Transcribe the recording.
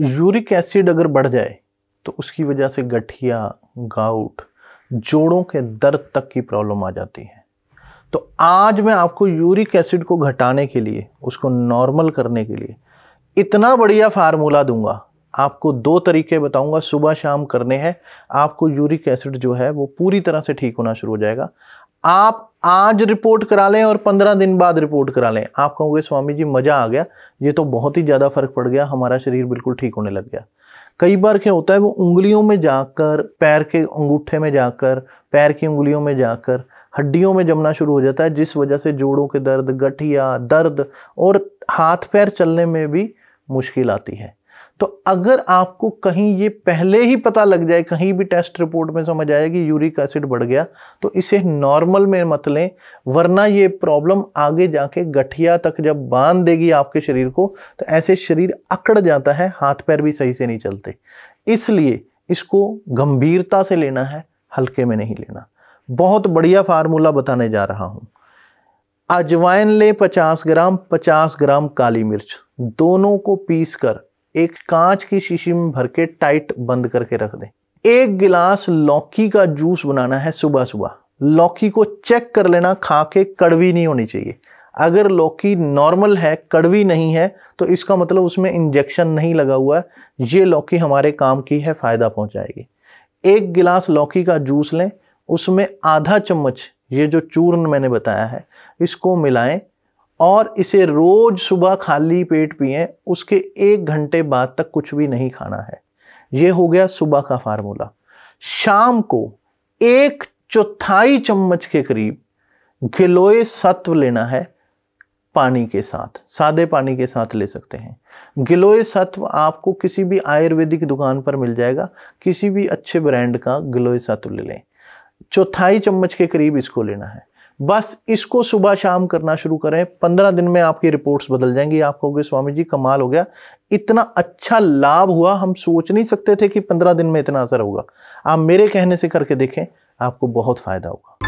uric acid अगर बढ़ जाए तो उसकी वजह से गठिया गाउट जोड़ों के दर्द तक की प्रॉब्लम आ जाती है तो आज मैं आपको यूरिक एसिड को घटाने के लिए उसको नॉर्मल करने के लिए इतना बढ़िया फार्मूला दूंगा आपको दो तरीके बताऊंगा सुबह शाम करने हैं आपको यूरिक एसिड जो है वो पूरी तरह से ठीक होना शुरू हो जाएगा आप आज रिपोर्ट करा लें और पंद्रह दिन बाद रिपोर्ट करा लें आप कहोगे स्वामी जी मज़ा आ गया ये तो बहुत ही ज़्यादा फ़र्क पड़ गया हमारा शरीर बिल्कुल ठीक होने लग गया कई बार क्या होता है वो उंगलियों में जाकर पैर के अंगूठे में जाकर पैर की उंगलियों में जाकर हड्डियों में जमना शुरू हो जाता है जिस वजह से जोड़ों के दर्द गठिया दर्द और हाथ पैर चलने में भी मुश्किल आती है तो अगर आपको कहीं ये पहले ही पता लग जाए कहीं भी टेस्ट रिपोर्ट में समझ आए कि यूरिक एसिड बढ़ गया तो इसे नॉर्मल में मत लें वरना ये प्रॉब्लम आगे जाके गठिया तक जब बांध देगी आपके शरीर को तो ऐसे शरीर अकड़ जाता है हाथ पैर भी सही से नहीं चलते इसलिए इसको गंभीरता से लेना है हल्के में नहीं लेना बहुत बढ़िया फार्मूला बताने जा रहा हूँ अजवाइन ले 50 ग्राम 50 ग्राम काली मिर्च दोनों को पीस कर एक कांच की शीशी में भर के टाइट बंद करके रख दें एक गिलास लौकी का जूस बनाना है सुबह सुबह लौकी को चेक कर लेना खा के कड़वी नहीं होनी चाहिए अगर लौकी नॉर्मल है कड़वी नहीं है तो इसका मतलब उसमें इंजेक्शन नहीं लगा हुआ है ये लौकी हमारे काम की है फ़ायदा पहुंचाएगी एक गिलास लौकी का जूस लें उसमें आधा चम्मच ये जो चूर्ण मैंने बताया है इसको मिलाएं और इसे रोज सुबह खाली पेट पिए उसके एक घंटे बाद तक कुछ भी नहीं खाना है ये हो गया सुबह का फार्मूला शाम को एक चौथाई चम्मच के करीब गिलोय सत्व लेना है पानी के साथ सादे पानी के साथ ले सकते हैं गिलोय सत्व आपको किसी भी आयुर्वेदिक दुकान पर मिल जाएगा किसी भी अच्छे ब्रांड का गिलोय सत्व ले लें चौथाई चम्मच के करीब इसको लेना है बस इसको सुबह शाम करना शुरू करें पंद्रह दिन में आपकी रिपोर्ट्स बदल जाएंगी आप कहोगे स्वामी जी कमाल हो गया इतना अच्छा लाभ हुआ हम सोच नहीं सकते थे कि पंद्रह दिन में इतना असर होगा आप मेरे कहने से करके देखें आपको बहुत फ़ायदा होगा